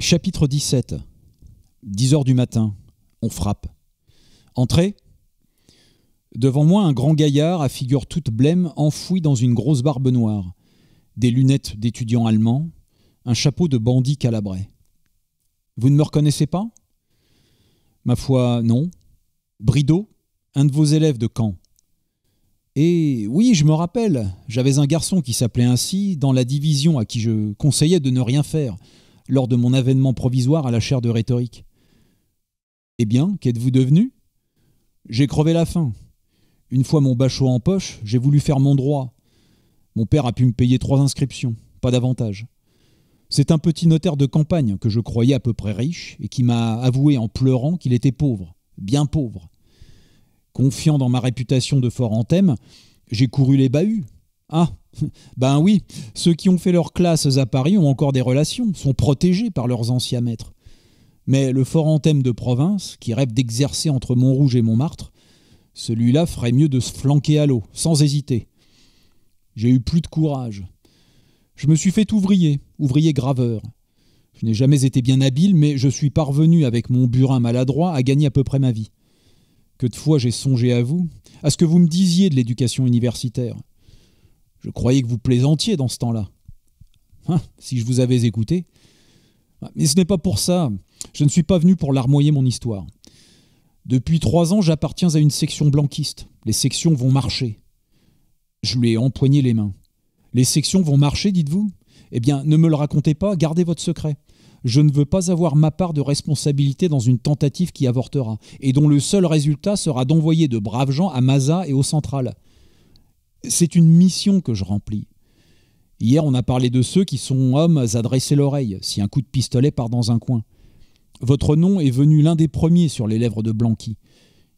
Chapitre 17. 10 heures du matin. On frappe. Entrez. Devant moi, un grand gaillard à figure toute blême, enfoui dans une grosse barbe noire, des lunettes d'étudiant allemand, un chapeau de bandit calabrais. Vous ne me reconnaissez pas Ma foi, non. Bridau, un de vos élèves de Caen. Et oui, je me rappelle, j'avais un garçon qui s'appelait ainsi dans la division à qui je conseillais de ne rien faire lors de mon avènement provisoire à la chaire de rhétorique. Eh bien, qu'êtes-vous devenu J'ai crevé la faim. Une fois mon bachot en poche, j'ai voulu faire mon droit. Mon père a pu me payer trois inscriptions, pas davantage. C'est un petit notaire de campagne que je croyais à peu près riche et qui m'a avoué en pleurant qu'il était pauvre, bien pauvre. Confiant dans ma réputation de fort anthème, j'ai couru les bahuts ah, ben oui, ceux qui ont fait leurs classes à Paris ont encore des relations, sont protégés par leurs anciens maîtres. Mais le fort anthème de province, qui rêve d'exercer entre Montrouge et Montmartre, celui-là ferait mieux de se flanquer à l'eau, sans hésiter. J'ai eu plus de courage. Je me suis fait ouvrier, ouvrier graveur. Je n'ai jamais été bien habile, mais je suis parvenu avec mon burin maladroit à gagner à peu près ma vie. Que de fois j'ai songé à vous, à ce que vous me disiez de l'éducation universitaire. Je croyais que vous plaisantiez dans ce temps-là. Hein, si je vous avais écouté. Ah, mais ce n'est pas pour ça. Je ne suis pas venu pour larmoyer mon histoire. Depuis trois ans, j'appartiens à une section blanquiste. Les sections vont marcher. Je lui ai empoigné les mains. Les sections vont marcher, dites-vous Eh bien, ne me le racontez pas, gardez votre secret. Je ne veux pas avoir ma part de responsabilité dans une tentative qui avortera, et dont le seul résultat sera d'envoyer de braves gens à Maza et aux Central c'est une mission que je remplis. Hier, on a parlé de ceux qui sont hommes à dresser l'oreille si un coup de pistolet part dans un coin. Votre nom est venu l'un des premiers sur les lèvres de Blanqui.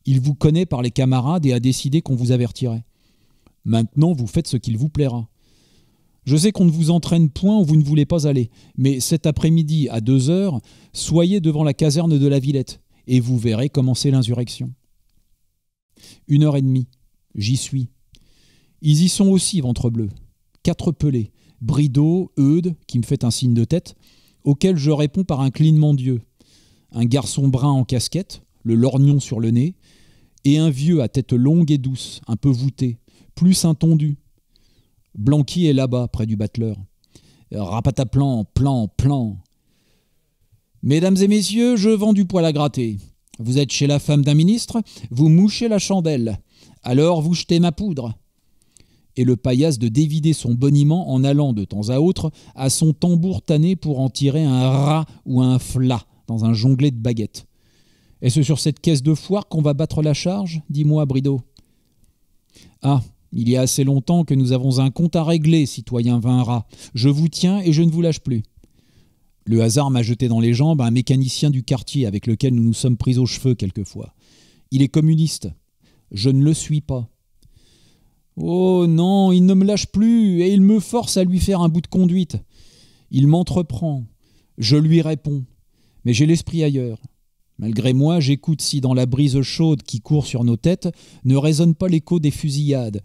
Il vous connaît par les camarades et a décidé qu'on vous avertirait. Maintenant, vous faites ce qu'il vous plaira. Je sais qu'on ne vous entraîne point où vous ne voulez pas aller, mais cet après-midi, à deux heures, soyez devant la caserne de la Villette, et vous verrez commencer l'insurrection. Une heure et demie. J'y suis. Ils y sont aussi, ventre bleu. Quatre pelés. Bridau, Eudes, qui me fait un signe de tête, auquel je réponds par un clignement d'yeux. Un garçon brun en casquette, le lorgnon sur le nez, et un vieux à tête longue et douce, un peu voûté, plus intondu. Blanqui est là-bas, près du battleur. Rapataplan, plan, plan. Mesdames et messieurs, je vends du poil à gratter. Vous êtes chez la femme d'un ministre, vous mouchez la chandelle. Alors vous jetez ma poudre et le paillasse de dévider son boniment en allant de temps à autre à son tambour tanné pour en tirer un rat ou un flat dans un jonglet de baguettes. Est-ce sur cette caisse de foire qu'on va battre la charge Dis-moi, Bridau. Ah, il y a assez longtemps que nous avons un compte à régler, citoyen vin-rat. Je vous tiens et je ne vous lâche plus. Le hasard m'a jeté dans les jambes un mécanicien du quartier avec lequel nous nous sommes pris aux cheveux quelquefois. Il est communiste. Je ne le suis pas. Oh non, il ne me lâche plus, et il me force à lui faire un bout de conduite. Il m'entreprend, je lui réponds, mais j'ai l'esprit ailleurs. Malgré moi, j'écoute si dans la brise chaude qui court sur nos têtes ne résonne pas l'écho des fusillades.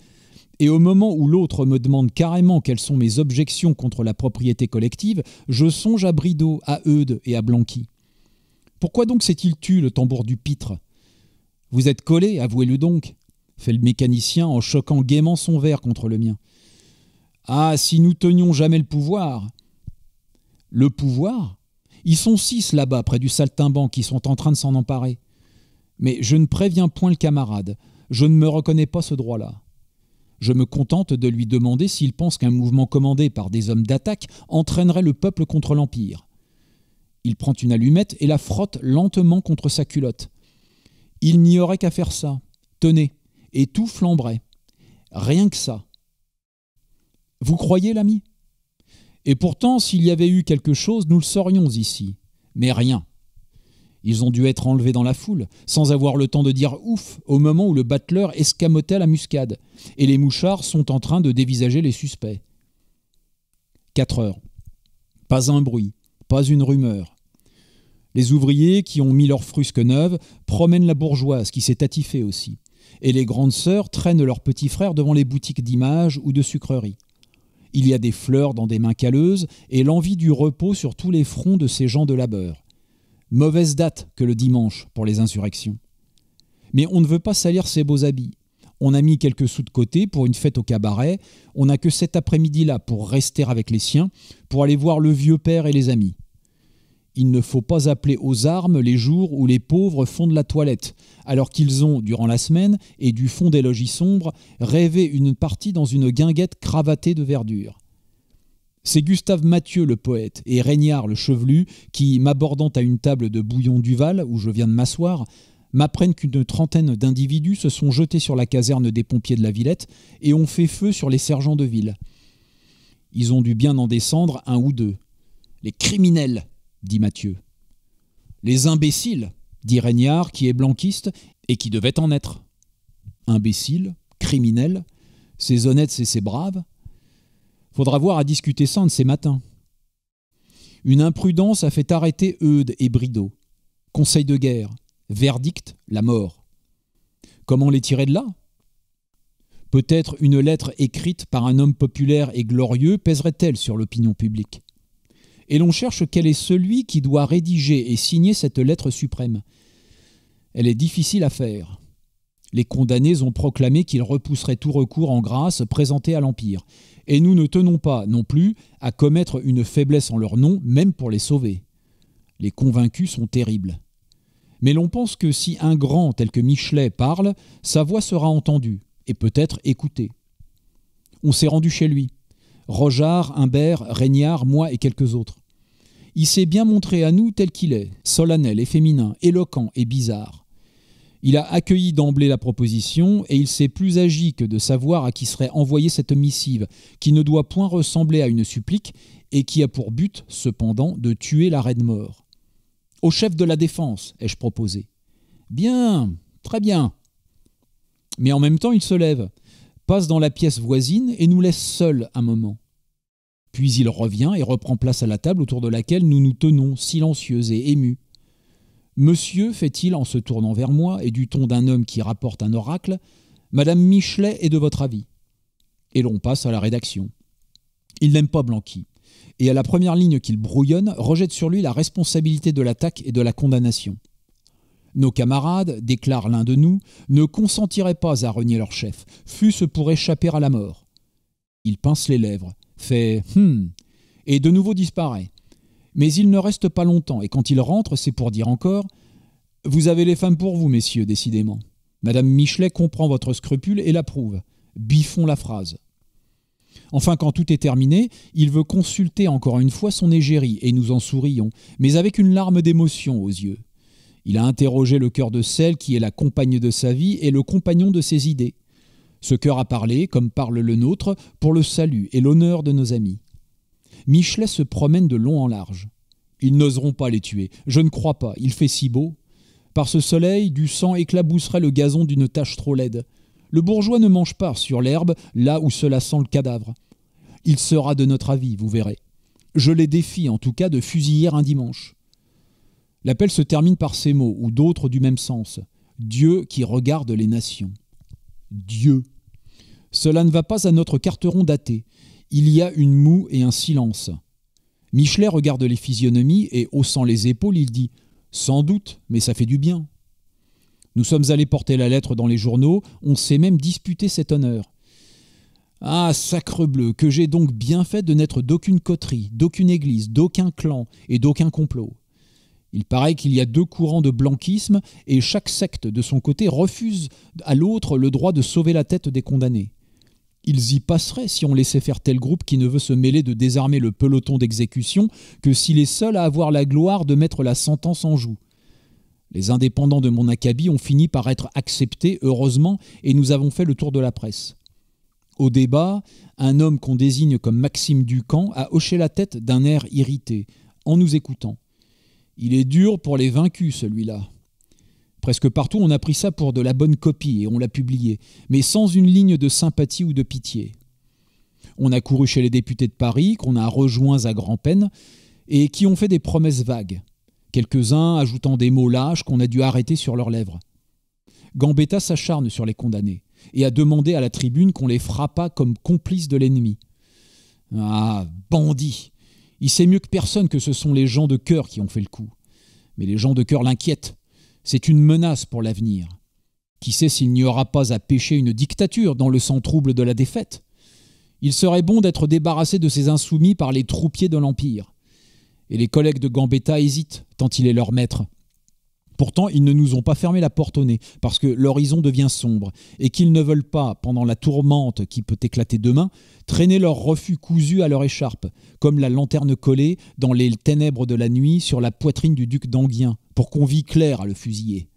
Et au moment où l'autre me demande carrément quelles sont mes objections contre la propriété collective, je songe à Bridau, à Eudes et à Blanqui. Pourquoi donc s'est-il tu le tambour du pitre Vous êtes collé, avouez-le donc fait le mécanicien en choquant gaiement son verre contre le mien. Ah, si nous tenions jamais le pouvoir Le pouvoir Ils sont six là-bas, près du saltimban, qui sont en train de s'en emparer. Mais je ne préviens point le camarade, je ne me reconnais pas ce droit-là. Je me contente de lui demander s'il pense qu'un mouvement commandé par des hommes d'attaque entraînerait le peuple contre l'Empire. Il prend une allumette et la frotte lentement contre sa culotte. Il n'y aurait qu'à faire ça. Tenez, et tout flambrait. Rien que ça. Vous croyez, l'ami Et pourtant, s'il y avait eu quelque chose, nous le saurions ici. Mais rien. Ils ont dû être enlevés dans la foule, sans avoir le temps de dire ouf au moment où le battleur escamotait la muscade, et les mouchards sont en train de dévisager les suspects. Quatre heures. Pas un bruit, pas une rumeur. Les ouvriers qui ont mis leur frusque neuve, promènent la bourgeoise qui s'est attifée aussi et les grandes sœurs traînent leurs petits frères devant les boutiques d'images ou de sucreries. Il y a des fleurs dans des mains calleuses et l'envie du repos sur tous les fronts de ces gens de labeur. Mauvaise date que le dimanche pour les insurrections. Mais on ne veut pas salir ses beaux habits. On a mis quelques sous de côté pour une fête au cabaret. On n'a que cet après-midi-là pour rester avec les siens, pour aller voir le vieux père et les amis. Il ne faut pas appeler aux armes les jours où les pauvres font de la toilette, alors qu'ils ont, durant la semaine, et du fond des logis sombres, rêvé une partie dans une guinguette cravatée de verdure. C'est Gustave Mathieu le poète et Régnard le chevelu qui, m'abordant à une table de bouillon Duval, où je viens de m'asseoir, m'apprennent qu'une trentaine d'individus se sont jetés sur la caserne des pompiers de la Villette et ont fait feu sur les sergents de ville. Ils ont dû bien en descendre un ou deux. Les criminels dit Mathieu. Les imbéciles, dit Régnard, qui est blanquiste et qui devait en être. Imbéciles, criminels, ces honnêtes et ces braves. Faudra voir à discuter ça de ces matins. Une imprudence a fait arrêter Eudes et Bridau. Conseil de guerre, verdict, la mort. Comment les tirer de là Peut-être une lettre écrite par un homme populaire et glorieux pèserait-elle sur l'opinion publique et l'on cherche quel est celui qui doit rédiger et signer cette lettre suprême. Elle est difficile à faire. Les condamnés ont proclamé qu'ils repousseraient tout recours en grâce présenté à l'Empire, et nous ne tenons pas non plus à commettre une faiblesse en leur nom, même pour les sauver. Les convaincus sont terribles. Mais l'on pense que si un grand tel que Michelet parle, sa voix sera entendue, et peut-être écoutée. On s'est rendu chez lui. Rojard, Humbert, Régnard, moi et quelques autres. Il s'est bien montré à nous tel qu'il est, solennel et féminin, éloquent et bizarre. Il a accueilli d'emblée la proposition et il s'est plus agi que de savoir à qui serait envoyée cette missive, qui ne doit point ressembler à une supplique et qui a pour but, cependant, de tuer la reine mort. Au chef de la défense, ai-je proposé. Bien, très bien. Mais en même temps, il se lève passe dans la pièce voisine et nous laisse seuls un moment. Puis il revient et reprend place à la table autour de laquelle nous nous tenons, silencieux et émus. Monsieur, fait-il en se tournant vers moi et du ton d'un homme qui rapporte un oracle, Madame Michelet est de votre avis. Et l'on passe à la rédaction. Il n'aime pas Blanqui, et à la première ligne qu'il brouillonne, rejette sur lui la responsabilité de l'attaque et de la condamnation. Nos camarades, déclare l'un de nous, ne consentiraient pas à renier leur chef, fût-ce pour échapper à la mort. Il pince les lèvres, fait Hum, et de nouveau disparaît. Mais il ne reste pas longtemps, et quand il rentre, c'est pour dire encore Vous avez les femmes pour vous, messieurs, décidément. Madame Michelet comprend votre scrupule et l'approuve. Biffons la phrase. Enfin, quand tout est terminé, il veut consulter encore une fois son égérie, et nous en sourions, mais avec une larme d'émotion aux yeux. Il a interrogé le cœur de celle qui est la compagne de sa vie et le compagnon de ses idées. Ce cœur a parlé, comme parle le nôtre, pour le salut et l'honneur de nos amis. Michelet se promène de long en large. Ils n'oseront pas les tuer. Je ne crois pas. Il fait si beau. Par ce soleil, du sang éclabousserait le gazon d'une tache trop laide. Le bourgeois ne mange pas sur l'herbe, là où cela sent le cadavre. Il sera de notre avis, vous verrez. Je les défie en tout cas de fusiller un dimanche. L'appel se termine par ces mots, ou d'autres du même sens. Dieu qui regarde les nations. Dieu. Cela ne va pas à notre carteron daté. Il y a une moue et un silence. Michelet regarde les physionomies et, haussant les épaules, il dit Sans doute, mais ça fait du bien. Nous sommes allés porter la lettre dans les journaux, on s'est même disputé cet honneur. Ah, bleu, que j'ai donc bien fait de n'être d'aucune coterie, d'aucune église, d'aucun clan et d'aucun complot. Il paraît qu'il y a deux courants de blanquisme et chaque secte de son côté refuse à l'autre le droit de sauver la tête des condamnés. Ils y passeraient si on laissait faire tel groupe qui ne veut se mêler de désarmer le peloton d'exécution que s'il est seul à avoir la gloire de mettre la sentence en joue. Les indépendants de mon acabit ont fini par être acceptés, heureusement, et nous avons fait le tour de la presse. Au débat, un homme qu'on désigne comme Maxime Ducamp a hoché la tête d'un air irrité, en nous écoutant. Il est dur pour les vaincus, celui-là. Presque partout, on a pris ça pour de la bonne copie et on l'a publié, mais sans une ligne de sympathie ou de pitié. On a couru chez les députés de Paris, qu'on a rejoints à grand-peine, et qui ont fait des promesses vagues, quelques-uns ajoutant des mots lâches qu'on a dû arrêter sur leurs lèvres. Gambetta s'acharne sur les condamnés et a demandé à la tribune qu'on les frappât comme complices de l'ennemi. Ah, bandits il sait mieux que personne que ce sont les gens de cœur qui ont fait le coup. Mais les gens de cœur l'inquiètent. C'est une menace pour l'avenir. Qui sait s'il n'y aura pas à pêcher une dictature dans le sang trouble de la défaite Il serait bon d'être débarrassé de ces insoumis par les troupiers de l'Empire. Et les collègues de Gambetta hésitent, tant il est leur maître. Pourtant, ils ne nous ont pas fermé la porte au nez, parce que l'horizon devient sombre, et qu'ils ne veulent pas, pendant la tourmente qui peut éclater demain, traîner leur refus cousu à leur écharpe, comme la lanterne collée dans les ténèbres de la nuit sur la poitrine du duc d'Anguien, pour qu'on vit clair à le fusiller.